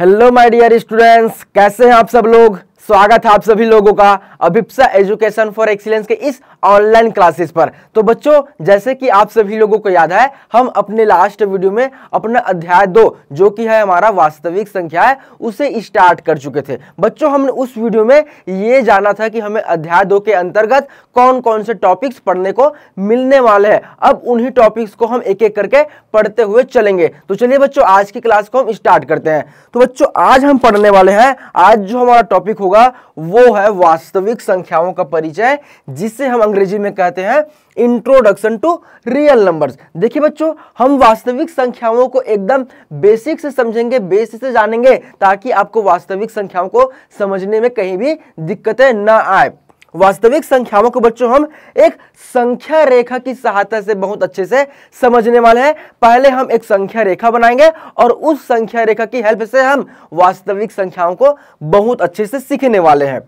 hello my dear students कैसे हैं आप सब लोग स्वागत है आप सभी लोगों का अभिप्सा एजुकेशन फॉर एक्सीलेंस के इस ऑनलाइन क्लासेस पर तो बच्चों जैसे कि आप सभी लोगों को याद है हम अपने लास्ट वीडियो में अपना अध्याय दो जो कि है हमारा वास्तविक संख्या है उसे स्टार्ट कर चुके थे बच्चों हमने उस वीडियो में ये जाना था कि हमें अध्याय दो के अंतर्गत कौन कौन से टॉपिक्स पढ़ने को मिलने वाले हैं अब उन्हीं टॉपिक्स को हम एक एक करके पढ़ते हुए चलेंगे तो चलिए बच्चों आज की क्लास को हम स्टार्ट करते हैं तो बच्चों आज हम पढ़ने वाले हैं आज जो हमारा टॉपिक होगा होगा वो है वास्तविक संख्याओं का परिचय जिसे हम अंग्रेजी में कहते हैं इंट्रोडक्शन टू रियल नंबर्स देखिए बच्चों हम वास्तविक संख्याओं को एकदम बेसिक से समझेंगे बेसिक से जानेंगे ताकि आपको वास्तविक संख्याओं को समझने में कहीं भी दिक्कतें ना आए वास्तविक संख्याओं को बच्चों हम एक संख्या रेखा की सहायता से बहुत अच्छे से समझने वाले हैं पहले हम एक संख्या रेखा बनाएंगे और उस संख्या रेखा की हेल्प से हम वास्तविक संख्याओं को बहुत अच्छे से सीखने वाले हैं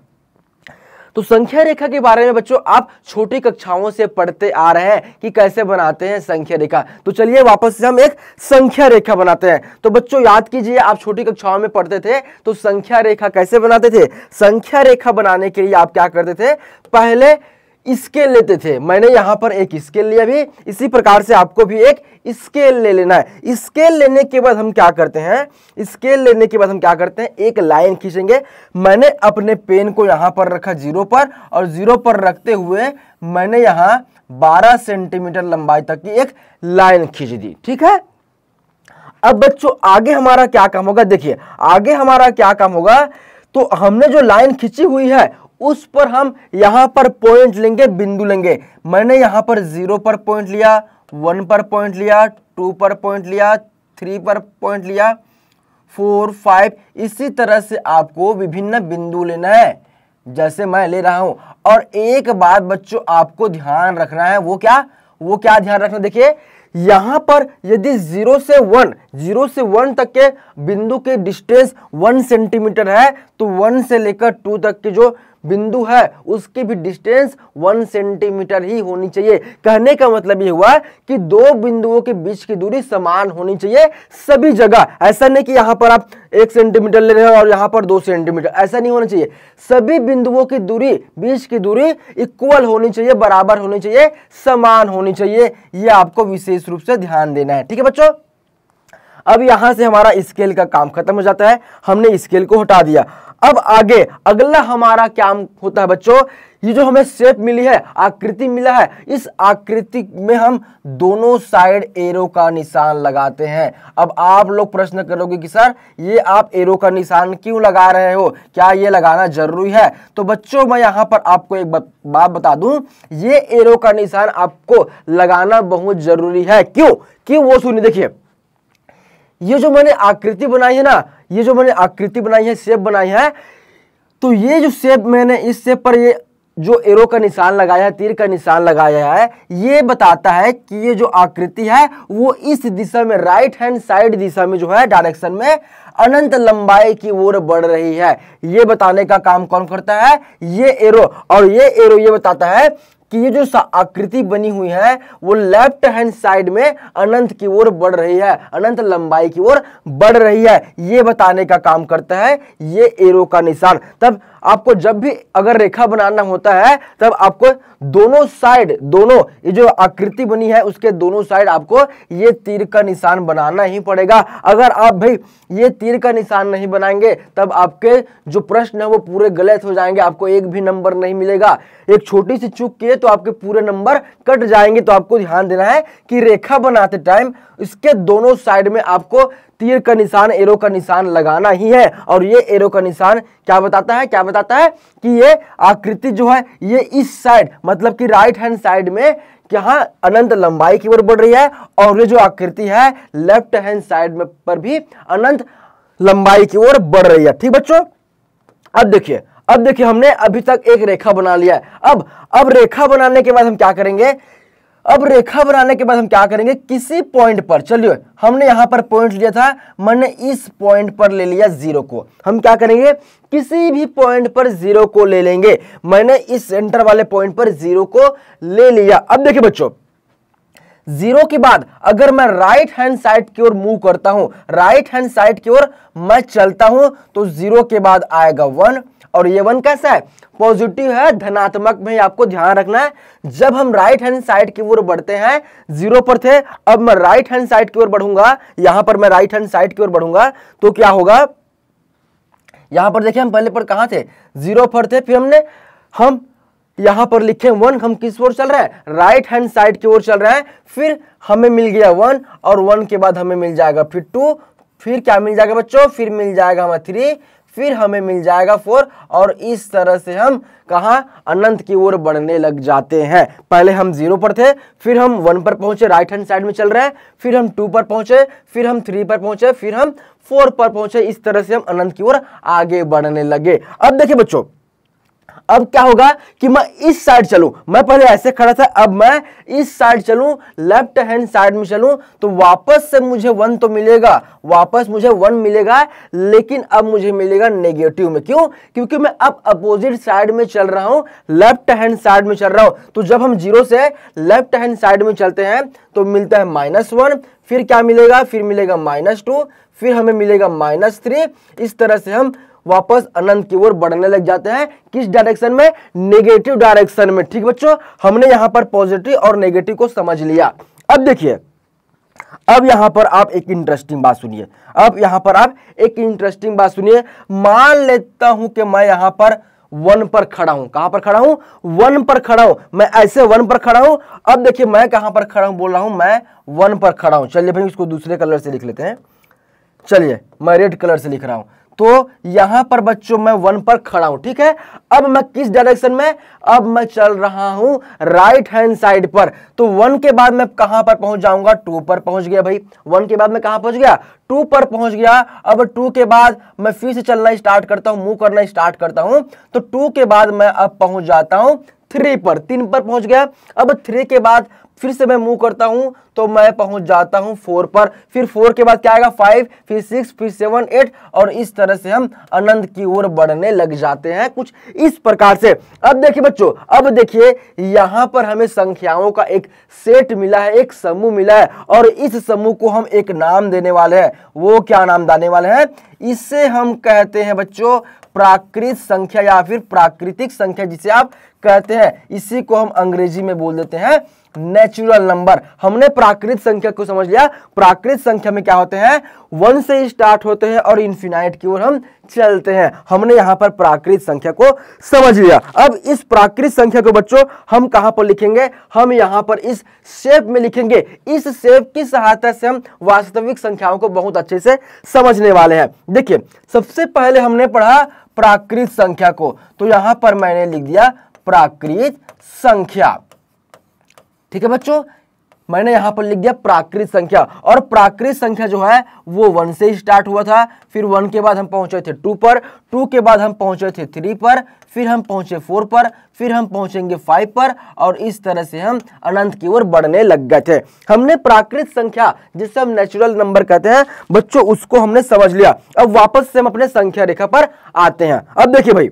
तो संख्या रेखा के बारे में बच्चों आप छोटी कक्षाओं से पढ़ते आ रहे हैं कि कैसे बनाते हैं संख्या रेखा तो चलिए वापस से हम एक संख्या रेखा बनाते हैं तो बच्चों याद कीजिए आप छोटी कक्षाओं में पढ़ते थे तो संख्या रेखा कैसे बनाते थे संख्या रेखा बनाने के लिए आप क्या करते थे पहले स्केल लेते थे मैंने यहां पर एक स्केल लिया भी इसी प्रकार से आपको भी एक स्केल ले लेना है स्केल लेने के बाद हम क्या करते हैं स्केल लेने के बाद हम क्या करते हैं एक लाइन खींचेंगे मैंने अपने पेन को यहां पर रखा जीरो पर और जीरो पर रखते हुए मैंने यहां बारह सेंटीमीटर लंबाई तक की एक लाइन खींच दी ठीक है अब बच्चों आगे हमारा क्या काम होगा देखिए आगे हमारा क्या काम होगा तो हमने जो लाइन खींची हुई है उस पर हम यहां पर पॉइंट लेंगे बिंदु लेंगे मैंने यहां पर जीरो पर पॉइंट लिया वन पर पॉइंट लिया टू पर पॉइंट लिया थ्री पर पॉइंट लिया फोर फाइव इसी तरह से आपको विभिन्न बिंदु लेना है जैसे मैं ले रहा हूं और एक बात बच्चों आपको ध्यान रखना है वो क्या वो क्या ध्यान रखना देखिए यहां पर यदि जीरो से वन जीरो से वन तक के बिंदु के डिस्टेंस वन सेंटीमीटर है तो वन से लेकर टू तक के जो बिंदु है उसकी भी डिस्टेंस वन सेंटीमीटर ही होनी चाहिए कहने का मतलब ये हुआ कि दो बिंदुओं के बीच की दूरी समान होनी चाहिए सभी जगह ऐसा नहीं कि यहाँ पर आप एक सेंटीमीटर ले रहे हो और यहाँ पर दो सेंटीमीटर ऐसा नहीं होना चाहिए सभी बिंदुओं की दूरी बीच की दूरी इक्वल होनी चाहिए बराबर होनी चाहिए समान होनी चाहिए यह आपको विशेष रूप से ध्यान देना है ठीक है बच्चों अब यहां से हमारा स्केल का काम खत्म हो जाता है हमने स्केल को हटा दिया अब आगे अगला हमारा क्या होता है बच्चों ये जो हमें शेप मिली है आकृति मिला है इस आकृति में हम दोनों साइड एरो का निशान लगाते हैं अब आप लोग प्रश्न करोगे कि सर ये आप एरो का निशान क्यों लगा रहे हो क्या ये लगाना जरूरी है तो बच्चों मैं यहां पर आपको एक बात बता दूं ये एरो का निशान आपको लगाना बहुत जरूरी है क्यों क्यों वो सुनिए देखिए ये जो मैंने आकृति बनाई है ना ये जो मैंने आकृति बनाई है शेप बनाई है तो ये जो शेप मैंने इस शेप पर ये जो एरो का निशान लगाया है तीर का निशान लगाया है ये बताता है कि ये जो आकृति है वो इस दिशा में राइट हैंड साइड दिशा में जो है डायरेक्शन में अनंत लंबाई की ओर बढ़ रही है ये बताने का काम कौन करता है ये एरो और ये एरो ये बताता है कि ये जो आकृति बनी हुई है वो लेफ्ट हैंड साइड में अनंत की ओर बढ़ रही है अनंत लंबाई की ओर बढ़ रही है ये बताने का काम करता है ये एरो का निशान तब आपको जब भी अगर रेखा बनाना होता है तब आपको दोनों साइड दोनों ये जो आकृति बनी है उसके दोनों साइड आपको ये तीर का निशान बनाना ही पड़ेगा अगर आप भाई ये तीर का निशान नहीं बनाएंगे तब आपके जो प्रश्न है वो पूरे गलत हो जाएंगे आपको एक भी नंबर नहीं मिलेगा एक छोटी सी चूक किए तो आपके पूरे नंबर कट जाएंगे तो आपको ध्यान देना है कि रेखा बनाते टाइम इसके दोनों साइड में आपको तीर का निशान एरो का निशान लगाना ही है और ये एरो का निशान क्या बताता है क्या बताता है कि ये आकृति जो है ये इस साइड मतलब कि राइट हैंड साइड में यहाँ अनंत लंबाई की ओर बढ़ रही है और ये जो आकृति है लेफ्ट हैंड साइड में पर भी अनंत लंबाई की ओर बढ़ रही है ठीक बच्चों अब देखिए अब देखिए हमने अभी तक एक रेखा बना लिया है अब अब रेखा बनाने के बाद हम क्या करेंगे अब रेखा बनाने के बाद हम क्या करेंगे किसी पॉइंट पर चलिए हमने यहां पर पॉइंट लिया था मैंने इस पॉइंट पर ले लिया जीरो को हम क्या करेंगे किसी भी पॉइंट पर जीरो को ले लेंगे मैंने इस सेंटर वाले पॉइंट पर जीरो को ले लिया अब देखिए बच्चों जीरो के बाद अगर मैं राइट हैंड साइड की ओर मूव करता हूं राइट हैंड साइड की ओर मैं चलता हूं तो जीरो के बाद आएगा वन और ये वन कैसा है पॉजिटिव है धनात्मक में आपको ध्यान रखना है जब हम राइट हैंड साइड की ओर बढ़ते हैं जीरो पर थे अब मैं राइट हैंड साइड की ओर बढ़ूंगा यहां पर मैं राइट हैंड साइड की ओर बढ़ूंगा तो क्या होगा यहां पर देखिए हम पहले पर कहा थे जीरो पर थे फिर हमने हम यहां पर लिखे वन हम किस ओर चल रहे हैं राइट हैंड साइड की ओर चल रहे हैं फिर हमें मिल गया वन और वन के बाद हमें मिल जाएगा फिर टू फिर क्या मिल जाएगा बच्चों फिर मिल जाएगा हमें थ्री फिर हमें मिल जाएगा फोर और इस तरह से हम कहा अनंत की ओर बढ़ने लग जाते हैं पहले हम जीरो पर थे फिर हम वन पर पहुंचे राइट हैंड साइड में चल रहे हैं फिर हम टू पर पहुंचे फिर हम थ्री पर पहुंचे फिर हम फोर पर पहुंचे इस तरह से हम अनंत की ओर आगे बढ़ने लगे अब देखिए बच्चों अब क्या होगा कि मैं इस साइड चलूं मैं पहले ऐसे खड़ा था अब मैं इस साइड चलूं लेफ्ट हैंड साइड में चलूं तो वापस से मुझे वन तो मिलेगा वापस मुझे वन मिलेगा लेकिन अब मुझे मिलेगा नेगेटिव में क्यों क्योंकि मैं अब अपोजिट साइड में चल रहा हूं लेफ्ट हैंड साइड में चल रहा हूं तो जब हम जीरो से लेफ्ट हैंड साइड में चलते हैं तो मिलता है माइनस वन फिर क्या मिलेगा फिर मिलेगा माइनस टू फिर हमें मिलेगा माइनस थ्री इस तरह से हम वापस अनंत की ओर बढ़ने लग जाते हैं किस डायरेक्शन में नेगेटिव डायरेक्शन में ठीक बच्चों हमने यहां पर पॉजिटिव और नेगेटिव को समझ लिया अब देखिए अब यहां पर आप एक इंटरेस्टिंग बात सुनिए अब यहां पर आप एक इंटरेस्टिंग बात सुनिए मान लेता हूं कि मैं यहां पर वन पर खड़ा हूं कहां पर खड़ा हूं वन पर खड़ा हूं मैं ऐसे वन पर खड़ा हूं अब देखिए मैं कहां पर खड़ा हूं बोल रहा हूं मैं वन पर खड़ा हूं चलिए भाई इसको दूसरे कलर से लिख लेते हैं चलिए मैं रेड कलर से लिख रहा हूं तो यहां पर बच्चों मैं वन पर खड़ा हूं ठीक है अब मैं किस डायरेक्शन में अब मैं चल रहा हूं राइट हैंड साइड पर तो वन के बाद मैं कहां पर पहुंच जाऊंगा टू पर पहुंच गया भाई वन के बाद मैं कहां पहुंच गया टू पर पहुंच गया अब टू के बाद मैं फिर से चलना स्टार्ट करता हूं मूव करना स्टार्ट करता हूं तो टू के बाद मैं अब पहुंच जाता हूं थ्री पर तीन पर पहुंच गया अब थ्री के बाद फिर से मैं मूव करता हूं तो मैं पहुंच जाता हूं फोर पर फिर फोर के बाद क्या आएगा फाइव फिर सिक्स फिर सेवन एट और इस तरह से हम अनंत की ओर बढ़ने लग जाते हैं कुछ इस प्रकार से अब देखिए बच्चों अब देखिए यहां पर हमें संख्याओं का एक सेट मिला है एक समूह मिला है और इस समूह को हम एक नाम देने वाले हैं वो क्या नाम देने वाले हैं इसे हम कहते हैं बच्चों प्राकृत संख्या या फिर प्राकृतिक संख्या जिसे आप कहते हैं इसी को हम अंग्रेजी में बोल देते हैं नेचुरल नंबर हमने प्राकृत संख्या को समझ लिया प्राकृत संख्या में क्या होते हैं वन से स्टार्ट होते हैं और इन्फिनाइट की ओर हम चलते हैं हमने यहां पर प्राकृत संख्या को समझ लिया अब इस प्राकृत संख्या को बच्चों हम कहां पर लिखेंगे हम यहां पर इस शेप में लिखेंगे इस शेप की सहायता से हम वास्तविक संख्याओं को बहुत अच्छे से समझने वाले हैं देखिए सबसे पहले हमने पढ़ा प्राकृत संख्या को तो यहां पर मैंने लिख दिया प्राकृत संख्या ठीक है बच्चों मैंने यहां पर लिख दिया प्राकृत संख्या और प्राकृत संख्या जो है वो वन से स्टार्ट हुआ था फिर वन के बाद हम पहुंचे थे टू पर टू के बाद हम पहुंचे थे थ्री पर फिर हम पहुंचे फोर पर फिर हम पहुंचेंगे फाइव पर और इस तरह से हम अनंत की ओर बढ़ने लग गए थे हमने प्राकृत संख्या जिसे हम नेचुरल नंबर कहते हैं बच्चों उसको हमने समझ लिया अब वापस से हम अपने संख्या रेखा पर आते हैं अब देखिए भाई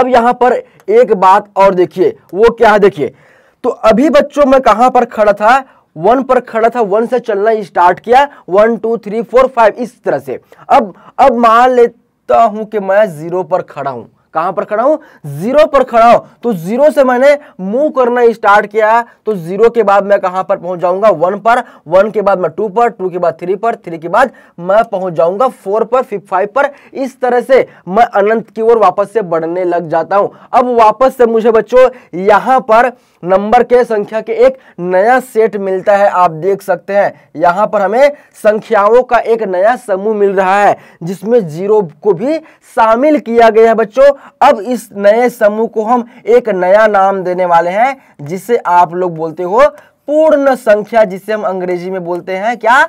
अब यहां पर एक बात और देखिए वो क्या है देखिए तो अभी बच्चों में कहां पर खड़ा था वन पर खड़ा था वन से चलना स्टार्ट किया one two three four five इस तरह से अब अब मान लेता हूं कि मैं जीरो पर खड़ा हूं कहां पर खड़ा हूं जीरो पर खड़ा हो तो जीरो से मैंने मूव करना स्टार्ट किया तो जीरो के बाद मैं कहां पर पहुंच जाऊंगा वन पर वन के बाद मैं टू पर टू के बाद थ्री पर थ्री के बाद मैं पहुंच जाऊंगा फोर पर फिफ फाइव पर इस तरह से मैं अनंत की ओर वापस से बढ़ने लग जाता हूं अब वापस से मुझे बच्चों यहां पर नंबर के संख्या के एक नया सेट मिलता है आप देख सकते हैं यहाँ पर हमें संख्याओं का एक नया समूह मिल रहा है जिसमें जीरो को भी शामिल किया गया है बच्चों अब इस नए समूह को हम एक नया नाम देने वाले हैं जिसे आप लोग बोलते हो पूर्ण संख्या जिसे हम अंग्रेजी में बोलते हैं क्या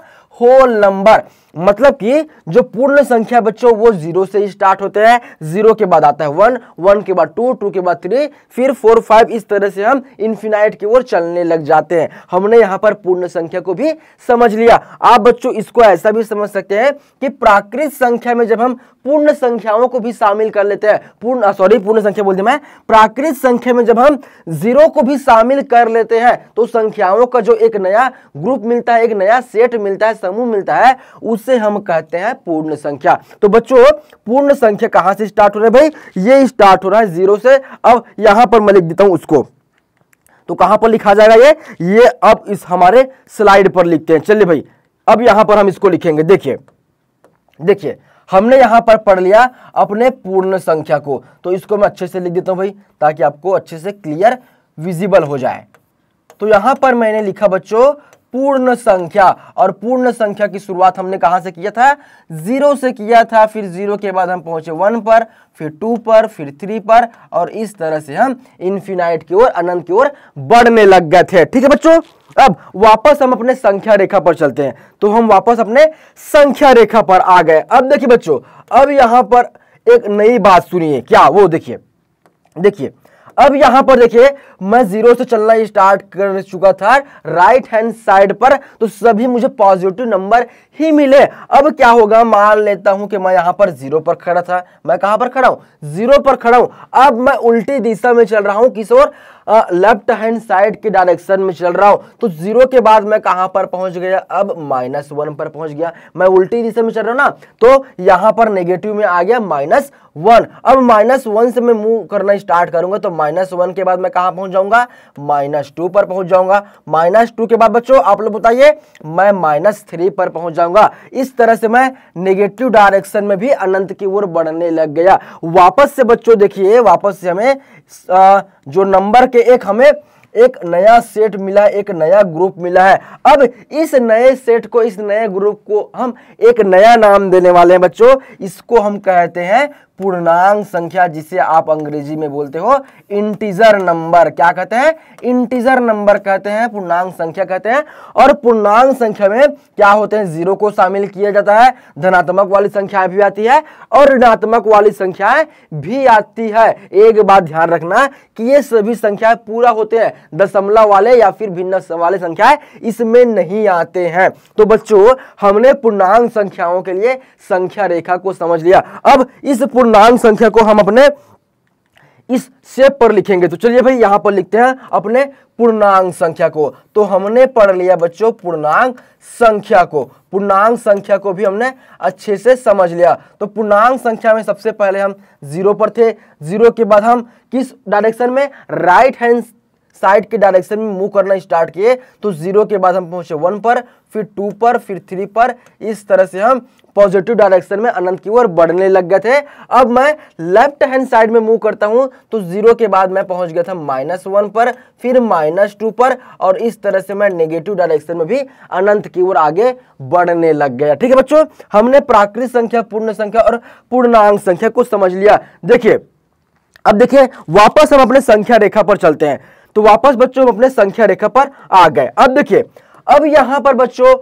होल नंबर मतलब कि जो पूर्ण संख्या बच्चों वो जीरो से स्टार्ट होते हैं जीरो के बाद आता है वन वन के बाद टू टू के बाद थ्री फिर फोर फाइव इस तरह से हम इन्फिनाइट की ओर चलने लग जाते हैं हमने यहाँ पर पूर्ण संख्या को भी समझ लिया आप बच्चों इसको ऐसा भी समझ सकते हैं कि प्राकृत संख्या में जब हम पूर्ण संख्याओं को भी शामिल कर लेते हैं पूर्ण सॉरी पूर्ण संख्या बोलते मैं प्राकृत संख्या में जब हम जीरो को भी शामिल कर लेते हैं तो संख्याओं का जो एक नया ग्रुप मिलता है एक नया सेट मिलता है समूह मिलता है उस उसे हम कहते हैं पूर्ण संख्या तो बच्चों पूर्ण संख्या कहां से स्टार्ट हो रहा है भाई ये स्टार्ट हो रहा है जीरो से अब यहां पर मैं लिख देता हूं उसको तो कहां पर लिखा जाएगा ये ये अब इस हमारे स्लाइड पर लिखते हैं चलिए भाई अब यहां पर हम इसको लिखेंगे देखिए देखिए हमने यहां पर पढ़ लिया अपने पूर्ण संख्या को तो इसको मैं अच्छे से लिख देता हूं भाई ताकि आपको अच्छे से क्लियर विजिबल हो जाए तो यहां पर मैंने लिखा बच्चों पूर्ण संख्या और पूर्ण संख्या की शुरुआत हमने कहा से किया था जीरो से किया था फिर जीरो के बाद हम पहुंचे वन पर फिर टू पर फिर थ्री पर और इस तरह से हम इन्फिनाइट की ओर अनंत की ओर बढ़ने लग गए थे ठीक है बच्चों अब वापस हम अपने संख्या रेखा पर चलते हैं तो हम वापस अपने संख्या रेखा पर आ गए अब देखिए बच्चों अब यहां पर एक नई बात सुनिए क्या वो देखिए देखिए अब यहां पर देखिए मैं जीरो से चलना स्टार्ट कर चुका था राइट हैंड साइड पर तो सभी मुझे पॉजिटिव नंबर ही मिले अब क्या होगा मान लेता हूं कि मैं यहां पर जीरो पर खड़ा था मैं कहां पर खड़ा हूं जीरो पर खड़ा हूं अब मैं उल्टी दिशा में चल रहा हूं किस लेफ्ट हैंड साइड के डायरेक्शन में चल रहा हूं तो जीरो के बाद मैं कहां पर पहुंच गया अब माइनस वन पर पहुंच गया मैं उल्टी दिशा में चल रहा हूं ना तो यहां पर नेगेटिव में आ गया माइनस वन अब माइनस वन से मैं मूव करना स्टार्ट करूंगा तो माइनस वन के बाद मैं कहां पहुंच जाऊंगा माइनस टू पर पहुंच जाऊंगा माइनस टू के बाद बच्चों आप लोग बताइए मैं माइनस थ्री पर पहुंच जाऊंगा इस तरह से मैं नेगेटिव डायरेक्शन में भी अनंत की ओर बढ़ने लग गया वापस से बच्चों देखिए वापस से हमें आ, जो नंबर के एक हमें एक नया सेट मिला एक नया ग्रुप मिला है अब इस नए सेट को इस नए ग्रुप को हम एक नया नाम देने वाले हैं बच्चों इसको हम कहते हैं पूर्णांक संख्या जिसे आप अंग्रेजी में बोलते हो इंटीजर नंबर क्या कहते हैं इंटीजर नंबर कहते हैं पूर्णांक संख्या कहते हैं और पूर्णांक संख्या में क्या होते हैं जीरो को शामिल किया जाता है धनात्मक वाली संख्या भी आती है और ऋणात्मक वाली संख्याएं भी आती है एक बात ध्यान रखना कि ये सभी संख्या पूरा होते हैं दशमलव वाले या फिर भिन्न वाले संख्या इसमें नहीं आते हैं तो बच्चों हमने पूर्णांक संख्याओं के लिए संख्या रेखा को समझ लिया अब इस पूर्ण पूर्णांक संख्या को हम अपने इस सेप पर लिखेंगे तो चलिए भाई यहां पर लिखते हैं अपने पूर्णांक संख्या को तो हमने पढ़ लिया बच्चों पूर्णांक संख्या को पूर्णांक संख्या को भी हमने अच्छे से समझ लिया तो पूर्णांक संख्या में सबसे पहले हम जीरो पर थे जीरो के बाद हम किस डायरेक्शन में राइट हैंड साइड के डायरेक्शन में मूव करना स्टार्ट किए तो जीरो के बाद हम पहुंचे वन पर फिर टू पर फिर थ्री पर इस तरह से हम पॉजिटिव डायरेक्शन में अनंत की ओर बढ़ने लग गए थे अब मैं लेफ्ट हैंड साइड में मूव करता हूं तो जीरो के बाद मैं पहुंच गया था माइनस वन पर फिर माइनस टू पर और इस तरह से मैं नेगेटिव डायरेक्शन में भी अनंत की ओर आगे बढ़ने लग गया ठीक है बच्चों हमने प्राकृत संख्या पूर्ण संख्या और पूर्णांक संख्या को समझ लिया देखिए अब देखिए वापस हम अपने संख्या रेखा पर चलते हैं तो वापस बच्चों अपने संख्या रेखा पर आ गए अब देखिए अब यहां पर बच्चों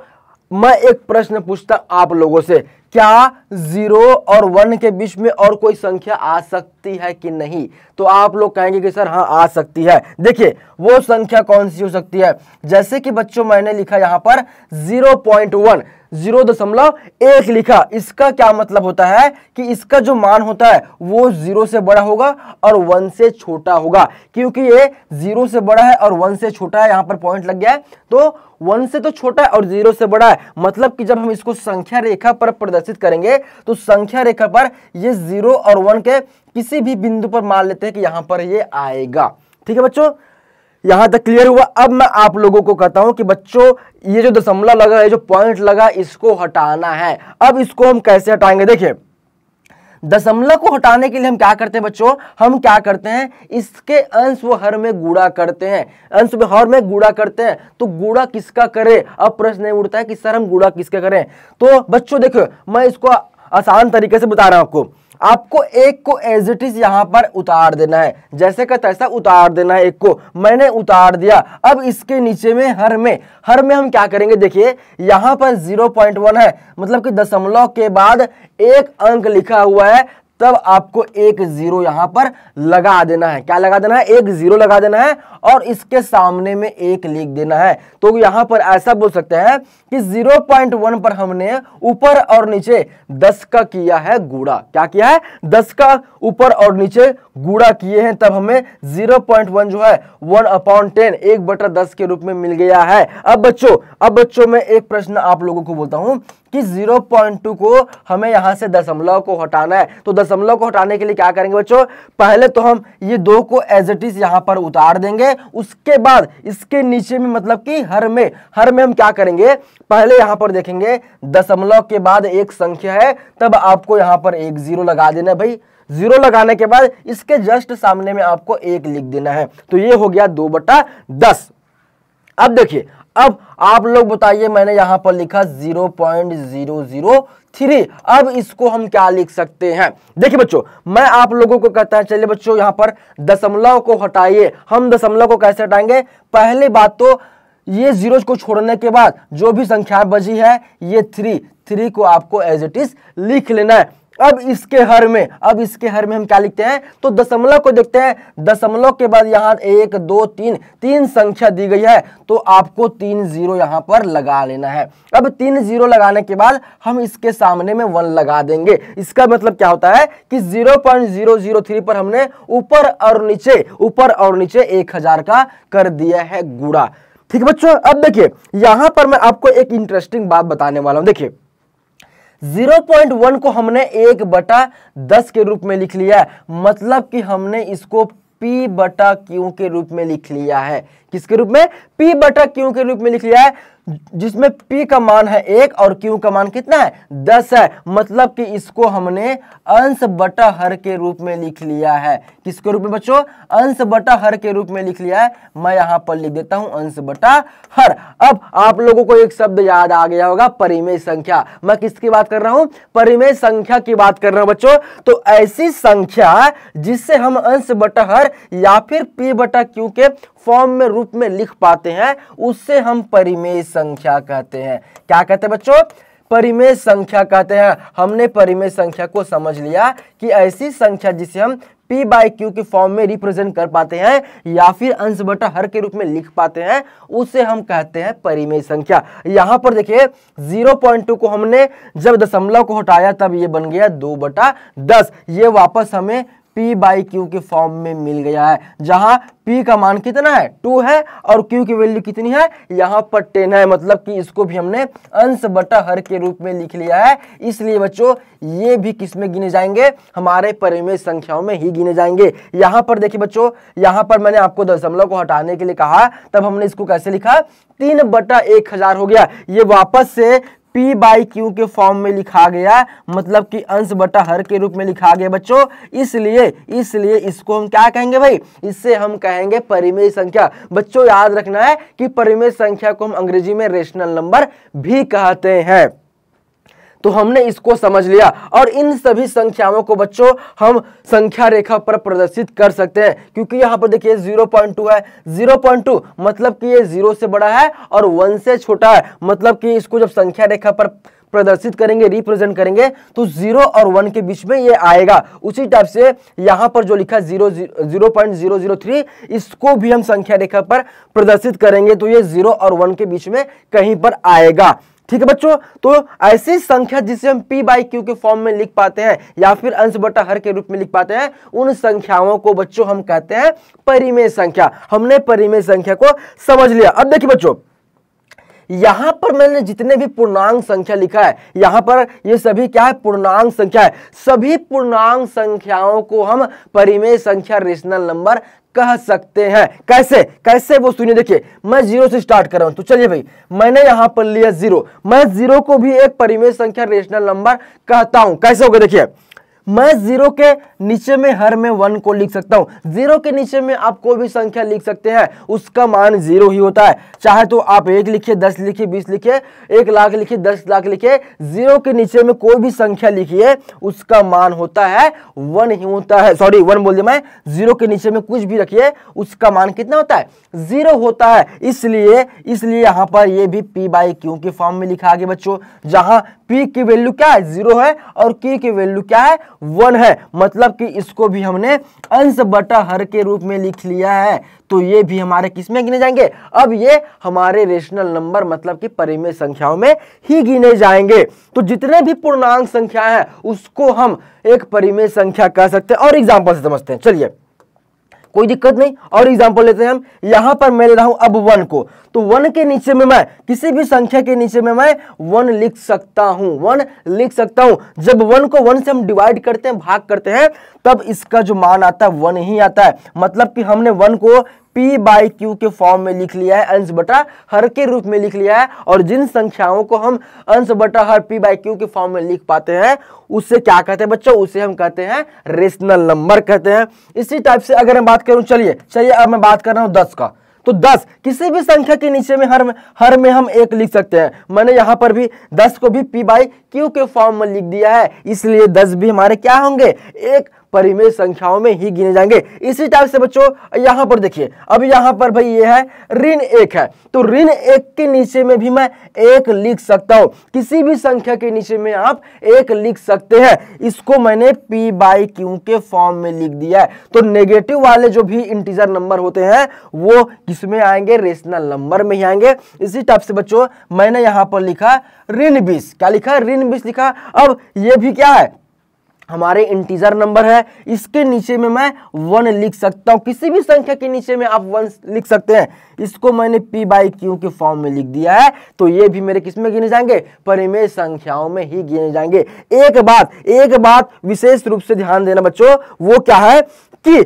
मैं एक प्रश्न पूछता आप लोगों से क्या जीरो और वन के बीच में और कोई संख्या आ सकती है कि नहीं तो आप लोग कहेंगे कि सर हाँ आ सकती है देखिए वो संख्या कौन सी हो सकती है जैसे कि बच्चों मैंने लिखा यहाँ पर जीरो पॉइंट वन जीरो दशमलव एक लिखा इसका क्या मतलब होता है कि इसका जो मान होता है वो जीरो से बड़ा होगा और वन से छोटा होगा क्योंकि ये जीरो से बड़ा है और वन से छोटा है यहाँ पर पॉइंट लग गया है तो वन से तो छोटा है और जीरो से बड़ा है मतलब कि जब हम इसको संख्या रेखा पर प्रदर्शित प्रदर्शित करेंगे तो संख्या रेखा पर ये जीरो और वन के किसी भी बिंदु पर मान लेते हैं कि यहां पर ये आएगा ठीक है बच्चों यहां तक क्लियर हुआ अब मैं आप लोगों को कहता हूं कि बच्चों ये जो दशमलव लगा है जो पॉइंट लगा इसको हटाना है अब इसको हम कैसे हटाएंगे देखिए दशमलव को हटाने के लिए हम क्या करते हैं बच्चों हम क्या करते हैं इसके अंश व हर में गुड़ा करते हैं अंश व हर में गुड़ा करते हैं तो गुड़ा किसका करें अब प्रश्न उठता है कि सर हम गुड़ा किसका करें तो बच्चों देखो मैं इसको आसान तरीके से बता रहा हूं आपको आपको एक को एज इट इज यहाँ पर उतार देना है जैसे का तैसा उतार देना है एक को मैंने उतार दिया अब इसके नीचे में हर में हर में हम क्या करेंगे देखिए यहां पर 0.1 है मतलब कि दशमलव के बाद एक अंक लिखा हुआ है तब आपको एक जीरो यहां पर लगा देना है क्या लगा देना है एक जीरो लगा देना है और इसके सामने में एक लिख देना है तो यहां पर ऐसा बोल सकते हैं कि 0.1 पर हमने ऊपर और नीचे 10 का किया है गुड़ा क्या किया है 10 का ऊपर और नीचे गुड़ा किए हैं तब हमें 0.1 जो है 1 अपॉन टेन एक बटर दस के रूप में मिल गया है अब बच्चों अब बच्चों में एक प्रश्न आप लोगों को बोलता हूं कि 0.2 को हमें यहां से दशमलव को हटाना है तो दशमलव को हटाने के लिए क्या करेंगे बच्चों पहले तो हम ये दो को एज इट इज यहां पर उतार देंगे उसके बाद इसके नीचे में मतलब कि हर में हर में हम क्या करेंगे पहले यहां पर देखेंगे दशमलव के बाद एक संख्या है तब आपको यहां पर एक जीरो लगा देना भाई जीरो लगाने के बाद इसके जस्ट सामने में आपको एक लिख देना है तो ये हो गया दो बटा दस अब देखिए अब आप लोग बताइए मैंने यहां पर लिखा zero point zero zero three अब इसको हम क्या लिख सकते हैं देखिए बच्चों मैं आप लोगों को कहता है चलिए बच्चों यहां पर दशमलव को हटाइए हम दशमलव को कैसे हटाएंगे पहली बात तो ये जीरो को छोड़ने के बाद जो भी संख्या बची है ये थ्री थ्री को आपको एज इट इज लिख लेना है अब इसके हर में अब इसके हर में हम क्या लिखते हैं तो दशमलव को देखते हैं दशमलव के बाद यहाँ एक दो तीन तीन संख्या दी गई है तो आपको तीन जीरो यहाँ पर लगा लेना है अब तीन जीरो लगाने के बाद हम इसके सामने में वन लगा देंगे इसका मतलब क्या होता है कि zero point zero zero three पर हमने ऊपर और नीचे ऊपर और नीचे एक हजार का कर दिया है गुड़ा ठीक है बच्चों अब देखिए यहां पर मैं आपको एक इंटरेस्टिंग बात बताने वाला हूं देखिए 0.1 को हमने एक बटा दस के रूप में लिख लिया है मतलब कि हमने इसको P बटा क्यू के रूप में लिख लिया है किसके रूप में पी बटा क्यू के रूप में लिख लिया है जिसमें पी का मान है एक और क्यू का मान कितना है दस है मतलब कि इसको हमने अंश बटा हर के रूप में लिख लिया है किसके रूप में बच्चों अंश बटा हर के रूप में लिख लिया है मैं यहां पर लिख देता हूं अंश बटा हर अब आप लोगों को एक शब्द याद आ गया होगा परिमेय संख्या मैं किसकी बात कर रहा हूं परिमेय संख्या की बात कर रहा हूं बच्चों तो ऐसी संख्या जिससे हम अंश बटा हर या फिर पी बटा क्यू के फॉर्म में रूप में लिख पाते हैं उससे हम परिमेय संख्या कहते हैं क्या कहते हैं बच्चों परिमेय संख्या कहते हैं हमने परिमेय संख्या को समझ लिया कि ऐसी संख्या जिसे हम p बाई क्यू के फॉर्म में रिप्रेजेंट कर पाते हैं या फिर अंश बटा हर के रूप में लिख पाते हैं उसे हम कहते हैं परिमेय संख्या यहां पर देखिए 0.2 को हमने जब दशमलव को हटाया तब ये बन गया दो बटा दस ये वापस हमें पी बाई क्यू के फॉर्म में मिल गया है जहां पी का मान कितना है टू है और क्यू की वैल्यू कितनी है यहां पर टेन है मतलब कि इसको भी हमने अंश बटा हर के रूप में लिख लिया है इसलिए बच्चों ये भी किस में गिने जाएंगे हमारे परिमेय संख्याओं में ही गिने जाएंगे यहां पर देखिए बच्चों यहां पर मैंने आपको दशमलव को हटाने के लिए कहा तब हमने इसको कैसे लिखा तीन बटा एक हजार हो गया ये वापस से पी बाई क्यू के फॉर्म में लिखा गया मतलब कि अंश बटा हर के रूप में लिखा गया बच्चों इसलिए इसलिए इसको हम क्या कहेंगे भाई इससे हम कहेंगे परिमेय संख्या बच्चों याद रखना है कि परिमेय संख्या को हम अंग्रेजी में रेशनल नंबर भी कहते हैं तो हमने इसको समझ लिया और इन सभी संख्याओं को बच्चों हम संख्या रेखा पर प्रदर्शित कर सकते हैं क्योंकि यहाँ पर देखिए 0.2 है 0.2 मतलब कि ये जीरो से बड़ा है और वन से छोटा है मतलब कि इसको जब संख्या रेखा पर प्रदर्शित करेंगे रिप्रेजेंट करेंगे तो जीरो और वन के बीच में ये आएगा उसी टाइप से यहाँ पर जो लिखा zero zero point zero zero three इसको भी हम संख्या रेखा पर प्रदर्शित करेंगे तो ये जीरो और वन के बीच में कहीं पर आएगा ठीक है बच्चों तो ऐसी संख्या जिसे हम पी बाई क्यू के फॉर्म में लिख पाते हैं या फिर अंश बटा हर के रूप में लिख पाते हैं उन संख्याओं को बच्चों हम कहते हैं परिमेय संख्या हमने परिमेय संख्या को समझ लिया अब देखिए बच्चों यहां पर मैंने जितने भी पूर्णांक संख्या लिखा है यहां पर ये सभी क्या है पूर्णांक संख्या है सभी पूर्णांक संख्याओं को हम परिमेय संख्या रेशनल नंबर कह सकते हैं कैसे कैसे वो सुनिए देखिए मैं जीरो से स्टार्ट कर रहा हूं तो चलिए भाई मैंने यहां पर लिया जीरो मैं जीरो को भी एक परिमेय संख्या रेशनल नंबर कहता हूं कैसे होगा देखिए मैं जीरो के नीचे में हर में वन को लिख सकता हूं जीरो के नीचे में आप कोई भी संख्या लिख सकते हैं उसका मान जीरो ही होता है चाहे तो आप एक लिखिए दस लिखिए बीस लिखिए एक लाख लिखिए दस लाख लिखिए जीरो के नीचे में कोई भी संख्या लिखिए उसका मान होता है वन ही होता है सॉरी वन बोल दिया मैं जीरो के नीचे में कुछ भी रखिए उसका मान कितना होता है जीरो होता है इसलिए इसलिए यहाँ पर यह भी पी बाई क्यू के फॉर्म में लिखा आगे बच्चों जहाँ पी की वैल्यू क्या है जीरो है और की वैल्यू क्या है वन है मतलब कि इसको भी हमने अंश बटा हर के रूप में लिख लिया है तो ये भी हमारे किस में गिने जाएंगे अब ये हमारे रेशनल नंबर मतलब कि परिमेय संख्याओं में ही गिने जाएंगे तो जितने भी पूर्णांक संख्या है उसको हम एक परिमेय संख्या कह सकते हैं और एग्जाम्पल से समझते हैं चलिए कोई दिक्कत नहीं और एग्जाम्पल लेते हैं हम यहां पर मैं ले रहा हूं अब वन को तो वन के नीचे में मैं किसी भी संख्या के नीचे में मैं वन लिख सकता हूं वन लिख सकता हूं जब वन को वन से हम डिवाइड करते हैं भाग करते हैं तब इसका जो मान आता है वन ही आता है मतलब कि हमने वन को पी बाई क्यू के फॉर्म में लिख लिया है अंश बटा हर के रूप में लिख लिया है और जिन संख्याओं को हम अंश बटा हर पी बाई क्यू के फॉर्म में लिख पाते हैं उससे क्या कहते हैं बच्चों उसे हम कहते हैं रेशनल नंबर कहते हैं इसी टाइप से अगर मैं बात करूं चलिए चलिए अब मैं बात कर रहा हूं दस का तो 10 किसी भी संख्या के नीचे में हर हर में हम एक लिख सकते हैं मैंने यहां पर भी 10 को भी पी बाई क्यू के फॉर्म में लिख दिया है इसलिए 10 भी हमारे क्या होंगे एक परिमेय संख्याओं में ही गिने जाएंगे इसी टाइप से बच्चों यहां पर देखिए अब यहाँ पर भाई ये है ऋण एक है तो ऋण एक के नीचे में भी मैं एक लिख सकता हूं किसी भी संख्या के नीचे में आप एक लिख सकते हैं इसको मैंने पी बाई क्यू के फॉर्म में लिख दिया है तो नेगेटिव वाले जो भी इंटीजर नंबर होते हैं वो किसमें आएंगे रेशनल नंबर में ही आएंगे इसी टाइप से बच्चों मैंने यहाँ पर लिखा ऋण बीस क्या लिखा ऋण बीस लिखा अब ये भी क्या है हमारे इंटीजर नंबर है इसके नीचे में मैं वन लिख सकता हूँ किसी भी संख्या के नीचे में आप वन लिख सकते हैं इसको मैंने पी बाई क्यू के फॉर्म में लिख दिया है तो ये भी मेरे किस में गिने जाएंगे परिमेय संख्याओं में ही गिने जाएंगे एक बात एक बात विशेष रूप से ध्यान देना बच्चों वो क्या है कि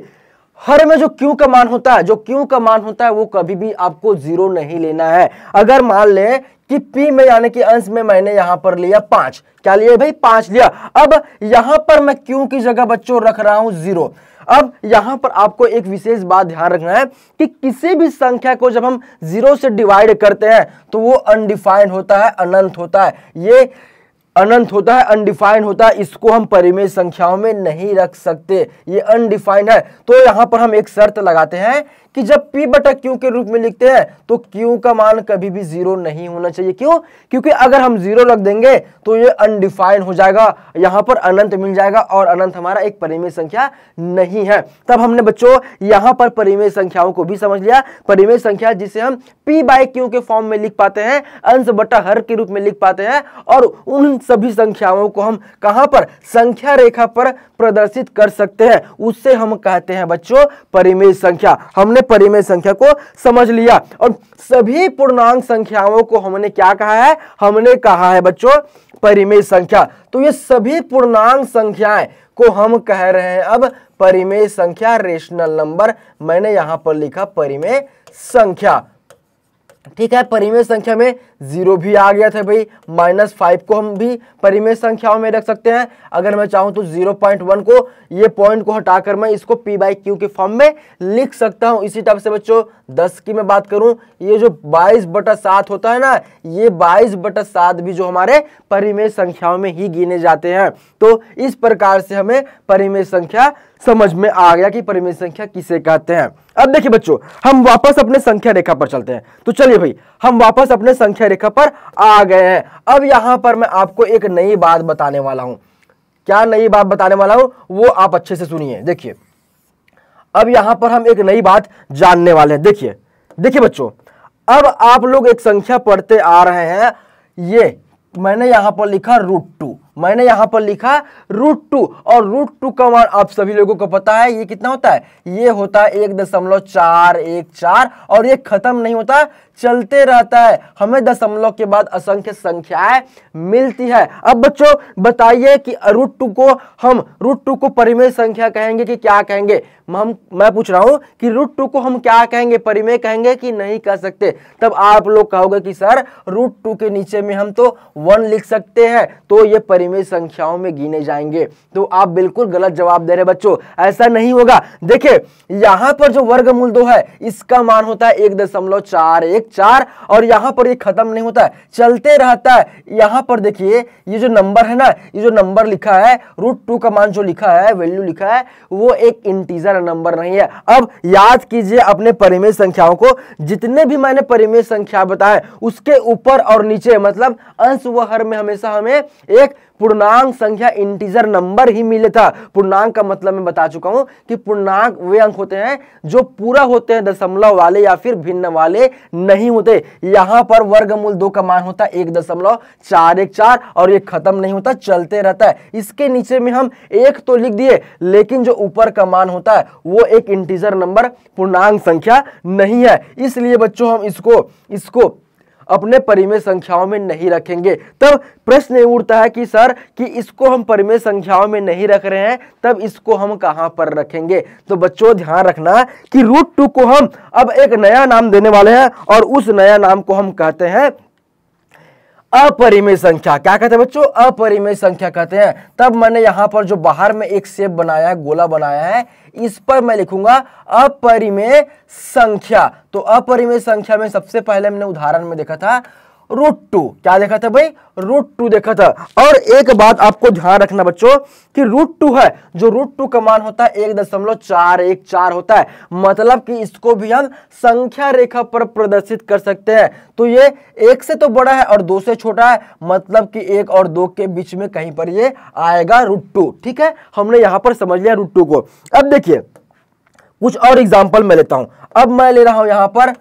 हर में जो क्यू का मान होता है जो क्यू का मान होता है वो कभी भी आपको जीरो नहीं लेना है अगर मान लें कि पी में यानी कि अंश में मैंने यहां पर लिया पांच क्या लिया भाई पांच लिया अब यहां पर मैं क्यों की जगह बच्चों रख रहा हूं जीरो अब यहां पर आपको एक विशेष बात ध्यान रखना है कि किसी भी संख्या को जब हम जीरो से डिवाइड करते हैं तो वो अनडिफाइंड होता है अनंत होता है ये अनंत होता है अनडिफाइंड होता है इसको हम परिमेय संख्याओं में नहीं रख सकते ये अनडिफाइंड है तो यहां पर हम एक शर्त लगाते हैं कि जब p बटा क्यू के रूप में लिखते हैं तो q का मान कभी भी जीरो नहीं होना चाहिए क्यों क्योंकि अगर हम जीरो रख देंगे तो ये अनडिफाइन हो जाएगा यहां पर अनंत मिल जाएगा और अनंत हमारा एक परिमेय संख्या नहीं है तब हमने बच्चों यहां पर परिमेय संख्याओं को भी समझ लिया परिमेय संख्या जिसे हम पी बाय क्यू के फॉर्म में लिख पाते हैं अंश बटा हर के रूप में लिख पाते हैं और उन सभी संख्याओं को हम कहां पर संख्या रेखा पर प्रदर्शित कर सकते हैं उससे हम कहते हैं बच्चों परिमेय संख्या हमने परिमेय संख्या को समझ लिया और सभी पूर्णांक संख्याओं को हमने क्या कहा है हमने कहा है बच्चों परिमेय संख्या तो ये सभी पूर्णांक संख्याएं को हम कह रहे हैं अब परिमेय संख्या रेशनल नंबर मैंने यहां पर लिखा परिमेय संख्या ठीक है परिमेय संख्या में जीरो भी आ गया था भाई माइनस फाइव को हम भी परिमेय संख्याओं में रख सकते हैं अगर मैं चाहूं तो जीरो पॉइंट वन को ये पॉइंट को हटाकर मैं इसको पी बाई क्यू के फॉर्म में लिख सकता हूं इसी टाइप से बच्चों दस की मैं बात करूं ये जो बाईस बटा सात होता है ना ये बाईस बटा सात भी जो हमारे परिमेय संख्याओं में ही गिने जाते हैं तो इस प्रकार से हमें परिमेय संख्या समझ में आ गया कि परिमेय संख्या किसे कहते हैं अब देखिए बच्चों हम वापस अपने संख्या रेखा पर चलते हैं तो चलिए भाई हम वापस अपने संख्या रेखा पर आ गए हैं अब यहां पर मैं आपको एक नई बात बताने वाला हूं क्या नई बात बताने वाला हूं वो आप अच्छे से सुनिए देखिए अब यहां पर हम एक नई बात जानने वाले हैं देखिए देखिए बच्चों अब आप लोग एक संख्या पढ़ते आ रहे हैं ये मैंने यहां पर लिखा रूट टू मैंने यहाँ पर लिखा रूट टू और रूट टू का मान आप सभी लोगों को पता है ये कितना होता है ये होता है एक दशमलव चार एक चार और ये खत्म नहीं होता चलते रहता है हमें दशमलव के बाद असंख्य संख्याएं मिलती है अब बच्चों बताइए कि रूट टू को हम रूट टू को परिमेय संख्या कहेंगे कि क्या कहेंगे हम मैं पूछ रहा हूं कि रूट टू को हम क्या कहेंगे परिमेय कहेंगे कि नहीं कह सकते तब आप लोग कहोगे कि सर रूट टू के नीचे में हम तो वन लिख सकते हैं तो ये परिमेय परिमेय संख्याओं में गिने जाएंगे तो आप बिल्कुल गलत जवाब दे रहे बच्चों ऐसा नहीं होगा देखिए यहां पर जो वर्गमूल दो है इसका मान होता है एक दशमलव चार एक चार और यहां पर ये खत्म नहीं होता है चलते रहता है यहां पर देखिए ये जो नंबर है ना ये जो नंबर लिखा है रूट टू का मान जो लिखा है वैल्यू लिखा है वो एक इंटीजर नंबर नहीं है अब याद कीजिए अपने परिमेय संख्याओं को जितने भी मैंने परिमेय संख्या बताए उसके ऊपर और नीचे मतलब अंश व हर में हमेशा हमें एक पूर्णांक संख्या इंटीजर नंबर ही मिले था पूर्णांक का मतलब मैं बता चुका हूं कि पूर्णांक वे अंक होते हैं जो पूरा होते हैं दशमलव वाले या फिर भिन्न वाले नहीं होते यहां पर वर्गमूल दो का मान होता है एक दशमलव चार एक चार और ये खत्म नहीं होता चलते रहता है इसके नीचे में हम एक तो लिख दिए लेकिन जो ऊपर का मान होता है वो एक इंटीजर नंबर पूर्णांक संख्या नहीं है इसलिए बच्चों हम इसको इसको अपने परिमेय संख्याओं में नहीं रखेंगे तब प्रश्न उठता है कि सर कि इसको हम परिमेय संख्याओं में नहीं रख रहे हैं तब इसको हम कहाँ पर रखेंगे तो बच्चों ध्यान रखना कि रूट टू को हम अब एक नया नाम देने वाले हैं और उस नया नाम को हम कहते हैं अपरिमेय संख्या क्या कहते हैं बच्चों अपरिमेय संख्या कहते हैं तब मैंने यहां पर जो बाहर में एक सेप बनाया है गोला बनाया है इस पर मैं लिखूंगा अपरिमेय संख्या तो अपरिमेय संख्या में सबसे पहले हमने उदाहरण में देखा था रूट टू क्या देखा था भाई रूट टू देखा था और एक बात आपको ध्यान रखना बच्चों कि रूट टू है जो रूट टू का मान होता है एक दशमलव चार एक चार होता है मतलब कि इसको भी हम संख्या रेखा पर प्रदर्शित कर सकते हैं तो ये एक से तो बड़ा है और दो से छोटा है मतलब कि एक और दो के बीच में कहीं पर ये आएगा रूट टू ठीक है हमने यहां पर समझ लिया रूट टू को अब देखिए कुछ और एग्जाम्पल मैं लेता हूं अब मैं ले रहा हूं यहां पर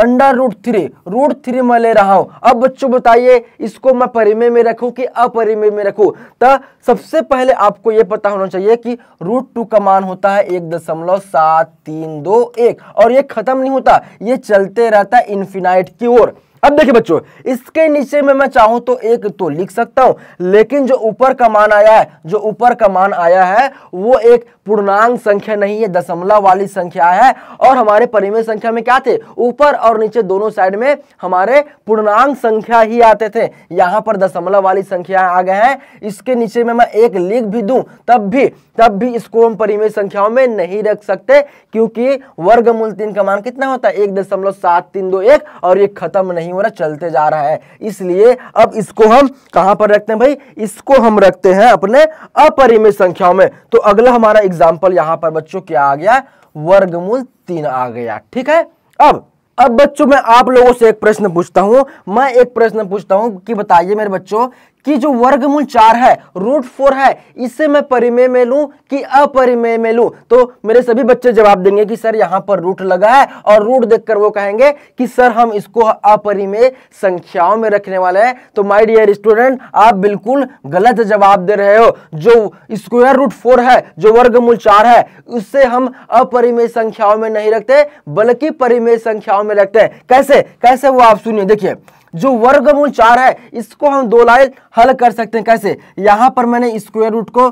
under root three root three मैं ले रहा हूं अब बच्चों बताइए इसको मैं परिमेय में रखू कि अपरिमेय में रखू तो सबसे पहले आपको यह पता होना चाहिए कि रूट टू का मान होता है एक दशमलव सात तीन दो एक और ये ख़त्म नहीं होता ये चलते रहता है इन्फिनाइट की ओर अब देखिए बच्चों इसके नीचे में मैं चाहूं तो एक तो लिख सकता हूं लेकिन जो ऊपर का मान आया है जो ऊपर का मान आया है वो एक पूर्णांक संख्या नहीं है दशमलव वाली संख्या है और हमारे परिमेय संख्या में क्या थे ऊपर और नीचे दोनों साइड में हमारे पूर्णांक संख्या ही आते थे यहां पर दशमलव वाली संख्या आ गए हैं इसके नीचे में मैं एक लिख भी दूं तब भी तब भी इसको हम परिमेय संख्याओं में नहीं रख सकते क्योंकि वर्गमूल तीन का मान कितना होता है एक दशमलव सात तीन दो एक और ये खत्म नहीं नहीं हो रहा चलते जा रहा है इसलिए अब इसको हम कहां पर रखते हैं भाई इसको हम रखते हैं अपने अपरिमित संख्याओं में तो अगला हमारा एग्जाम्पल यहां पर बच्चों क्या आ गया वर्गमूल तीन आ गया ठीक है अब अब बच्चों मैं आप लोगों से एक प्रश्न पूछता हूं मैं एक प्रश्न पूछता हूं कि बताइए मेरे बच्चों कि जो वर्गमूल चार है रूट फोर है इससे मैं परिमेय में लूं कि अपरिमेय में लूं तो मेरे सभी बच्चे जवाब देंगे कि सर यहां पर रूट लगा है और रूट देखकर वो कहेंगे कि सर हम इसको अपरिमेय संख्याओं में रखने वाले हैं तो माय डियर स्टूडेंट आप बिल्कुल गलत जवाब दे रहे हो जो स्क्वायर रूट फोर है जो वर्गमूल चार है उससे हम अपरिमेय संख्याओं में नहीं रखते बल्कि परिमेय संख्याओं में रखते हैं कैसे कैसे वो आप सुनिए देखिए जो वर्गमूल चार है इसको हम दो लाइन हल कर सकते हैं कैसे यहां पर मैंने स्क्वायर रूट को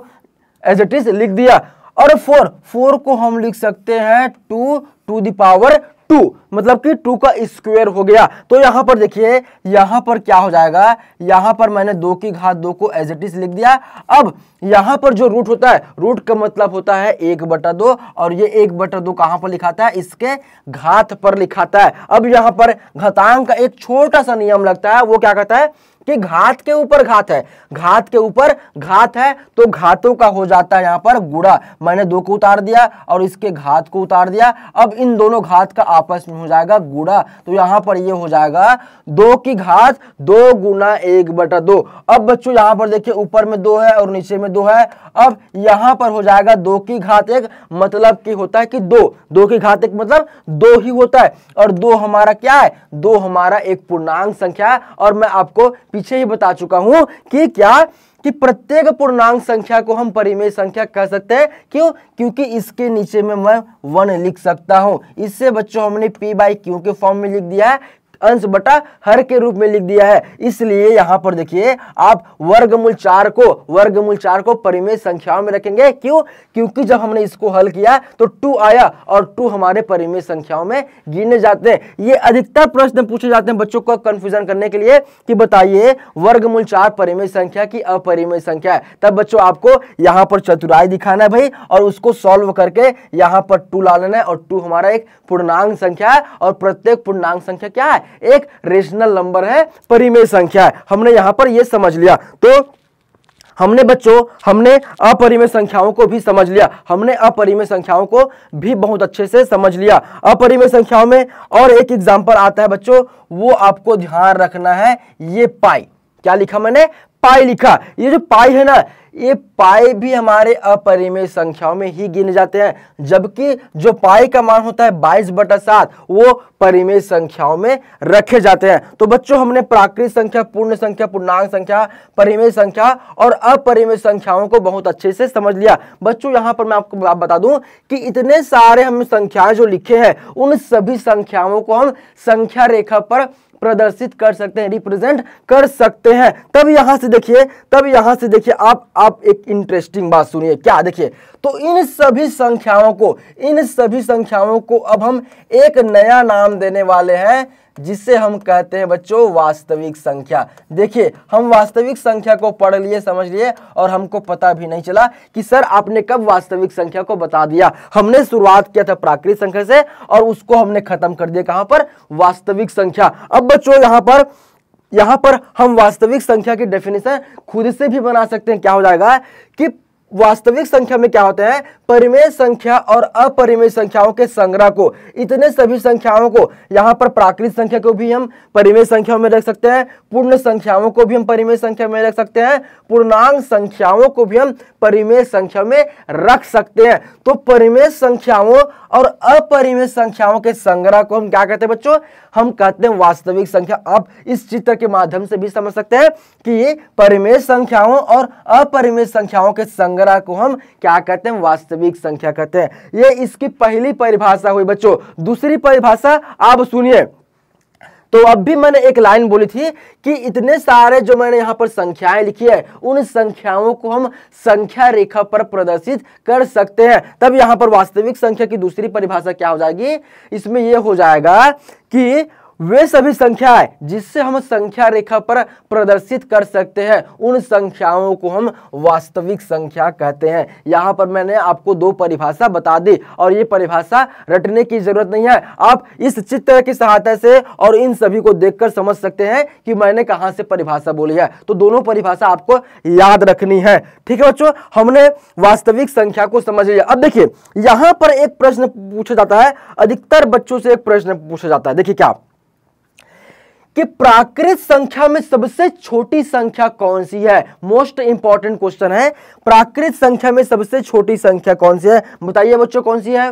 एज इट इज लिख दिया और फोर फोर को हम लिख सकते हैं टू टू दावर टू मतलब कि टू का स्क्वायर हो गया तो यहां पर देखिए यहां पर क्या हो जाएगा यहां पर मैंने दो की घात दो को एज इट इज लिख दिया अब यहां पर जो रूट होता है रूट का मतलब होता है एक बटा दो और ये एक बटा दो कहां पर लिखाता है इसके घात पर लिखाता है अब यहां पर घातांक का एक छोटा सा नियम लगता है वो क्या कहता है कि घात के ऊपर घात है घात के ऊपर घात है तो घातों का हो जाता है यहाँ पर गुड़ा मैंने दो को उतार दिया और इसके घात को उतार दिया अब इन दोनों घात का आपस में हो जाएगा गुड़ा तो यहाँ पर ये हो जाएगा दो की घात दो गुना एक बटा दो अब बच्चों यहाँ पर देखिए ऊपर में दो है और नीचे में दो है अब यहां पर हो जाएगा दो की घात एक मतलब की होता है कि दो दो की घात एक मतलब दो ही होता है और दो हमारा क्या है दो हमारा एक पूर्णांक संख्या और मैं आपको पीछे ही बता चुका हूं कि क्या कि प्रत्येक पूर्णांक संख्या को हम परिमेय संख्या कह सकते हैं क्यों क्योंकि इसके नीचे में मैं वन लिख सकता हूं इससे बच्चों हमने पी बाई क्यू के फॉर्म में लिख दिया है अंश बटा हर के रूप में लिख दिया है इसलिए यहां पर देखिए आप वर्गमूल चार को वर्गमूल चार को परिमेय संख्याओं में रखेंगे क्यों क्योंकि जब हमने इसको हल किया तो टू आया और टू हमारे परिमेय संख्याओं में गिने जाते हैं ये अधिकतर प्रश्न पूछे जाते हैं बच्चों को कंफ्यूजन करने के लिए कि बताइए वर्गमूल चार परिमेय संख्या की अपरिमेय संख्या है तब बच्चों आपको यहां पर चतुराई दिखाना है भाई और उसको सॉल्व करके यहां पर टू ला लेना है और टू हमारा एक पूर्णांग संख्या है और प्रत्येक पूर्णांग संख्या क्या है एक रेशनल नंबर है परिमेय संख्या है हमने यहां पर यह समझ लिया तो हमने बच्चों हमने अपरिमेय संख्याओं को भी समझ लिया हमने अपरिमेय संख्याओं को भी बहुत अच्छे से समझ लिया अपरिमेय संख्याओं में और एक एग्जाम्पल आता है बच्चों वो आपको ध्यान रखना है ये पाई क्या लिखा मैंने पाई लिखा ये जो पाई है ना ये पाई भी हमारे अपरिमेय संख्याओं में ही गिने जाते हैं जबकि जो पाई का मान होता है बाईस बटा सात वो परिमेय संख्याओं में रखे जाते हैं तो बच्चों हमने प्राकृत संख्या पूर्ण संख्या पूर्णांक संख्या परिमेय संख्या और अपरिमेय संख्याओं को बहुत अच्छे से समझ लिया बच्चों यहां पर मैं आपको बता दूं कि इतने सारे हम संख्याएं जो लिखे हैं उन सभी संख्याओं को हम संख्या रेखा पर प्रदर्शित कर सकते हैं रिप्रेजेंट कर सकते हैं तब यहां से देखिए तब यहां से देखिए आप आप एक इंटरेस्टिंग बात सुनिए क्या देखिए तो इन सभी संख्याओं को इन सभी संख्याओं को अब हम एक नया नाम देने वाले हैं जिसे हम कहते हैं बच्चों वास्तविक संख्या देखिए हम वास्तविक संख्या को पढ़ लिए समझ लिए और हमको पता भी नहीं चला कि सर आपने कब वास्तविक संख्या को बता दिया हमने शुरुआत किया था प्राकृतिक संख्या से और उसको हमने खत्म कर दिया कहां पर वास्तविक संख्या अब बच्चों यहां पर यहां पर हम वास्तविक संख्या की डेफिनेशन खुद से भी बना सकते हैं क्या हो जाएगा कि वास्तविक संख्या में क्या होते हैं परिमेय संख्या और अपरिमेय संख्याओं के संग्रह को इतने सभी संख्याओं को यहाँ पर प्राकृत संख्या को भी हम परिमेय संख्याओं में रख सकते हैं पूर्ण संख्याओं को भी हम परिमेय संख्या में रख सकते हैं पूर्णांग संख्याओं को भी हम परिमेय संख्या में रख सकते हैं तो परिमेय संख्याओं और अपरिमेय संख्याओं के संग्रह को हम क्या कहते हैं बच्चों हम कहते हैं वास्तविक संख्या आप इस चित्र के माध्यम से भी समझ सकते हैं कि परिमेय संख्याओं और अपरिमेय संख्याओं के संग्रह संग्रह को हम क्या कहते हैं वास्तविक संख्या कहते हैं ये इसकी पहली परिभाषा हुई बच्चों दूसरी परिभाषा आप सुनिए तो अब भी मैंने एक लाइन बोली थी कि इतने सारे जो मैंने यहां पर संख्याएं लिखी है उन संख्याओं को हम संख्या रेखा पर प्रदर्शित कर सकते हैं तब यहां पर वास्तविक संख्या की दूसरी परिभाषा क्या हो जाएगी इसमें यह हो जाएगा कि वे सभी संख्याएं जिससे हम संख्या रेखा पर प्रदर्शित कर सकते हैं उन संख्याओं को हम वास्तविक संख्या कहते हैं यहाँ पर मैंने आपको दो परिभाषा बता दी और ये परिभाषा रटने की जरूरत नहीं है आप इस चित्र की सहायता से और इन सभी को देखकर समझ सकते हैं कि मैंने कहां से परिभाषा बोली है तो दोनों परिभाषा आपको याद रखनी है ठीक है बच्चों हमने वास्तविक संख्या को समझ लिया अब देखिए यहां पर एक प्रश्न पूछा जाता है अधिकतर बच्चों से एक प्रश्न पूछा जाता है देखिए क्या कि प्राकृत संख्या में सबसे छोटी संख्या कौन सी है मोस्ट इंपॉर्टेंट क्वेश्चन है प्राकृत संख्या में सबसे छोटी संख्या कौन सी है बताइए बच्चों कौन सी है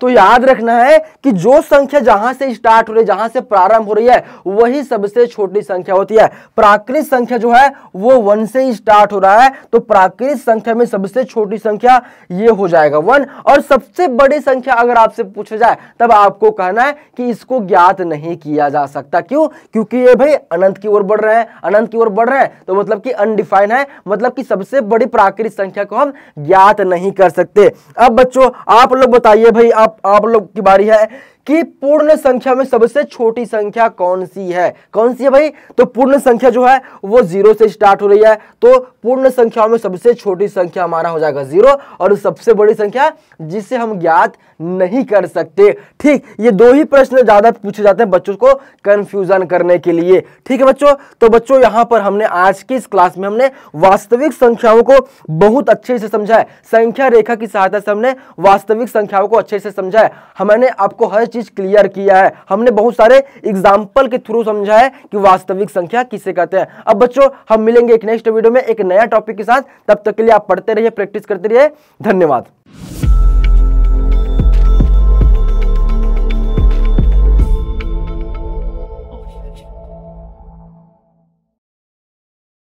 तो याद रखना है कि जो संख्या जहां से स्टार्ट हो रही है जहां से प्रारंभ हो रही है वही सबसे छोटी संख्या होती है प्राकृत संख्या जो है वो वन से ही स्टार्ट हो रहा है तो प्राकृत संख्या में सबसे छोटी संख्या ये हो जाएगा वन और सबसे बड़ी संख्या अगर आपसे पूछा जाए तब आपको कहना है कि इसको ज्ञात नहीं किया जा सकता क्यों क्योंकि ये भाई अनंत की ओर बढ़ रहे हैं अनंत की ओर बढ़ रहे हैं तो मतलब कि अनडिफाइन है मतलब कि सबसे बड़ी प्राकृतिक संख्या को हम ज्ञात नहीं कर सकते अब बच्चों आप लोग बताइए भाई आप आप लोग की बारी है कि पूर्ण संख्या में सबसे छोटी संख्या कौन सी है कौन सी है भाई तो पूर्ण संख्या जो है वो जीरो से स्टार्ट हो रही है तो पूर्ण संख्याओं में सबसे छोटी संख्या हमारा हो जाएगा जीरो और सबसे बड़ी संख्या जिसे हम ज्ञात नहीं कर सकते ठीक ये दो ही प्रश्न ज्यादा पूछे जाते हैं बच्चों को कंफ्यूजन करने के लिए ठीक है बच्चों तो बच्चों यहां पर हमने आज की इस क्लास में हमने वास्तविक संख्याओं को बहुत अच्छे से समझाया संख्या रेखा की सहायता से हमने वास्तविक संख्याओं को अच्छे से समझाया हमने आपको हर चीज़ क्लियर किया है हमने बहुत सारे एग्जाम्पल के थ्रू समझा है कि वास्तविक संख्या किसे कहते हैं अब बच्चों हम मिलेंगे एक नेक्स्ट वीडियो में एक नया टॉपिक के साथ तब तक के लिए आप पढ़ते रहिए प्रैक्टिस करते रहिए धन्यवाद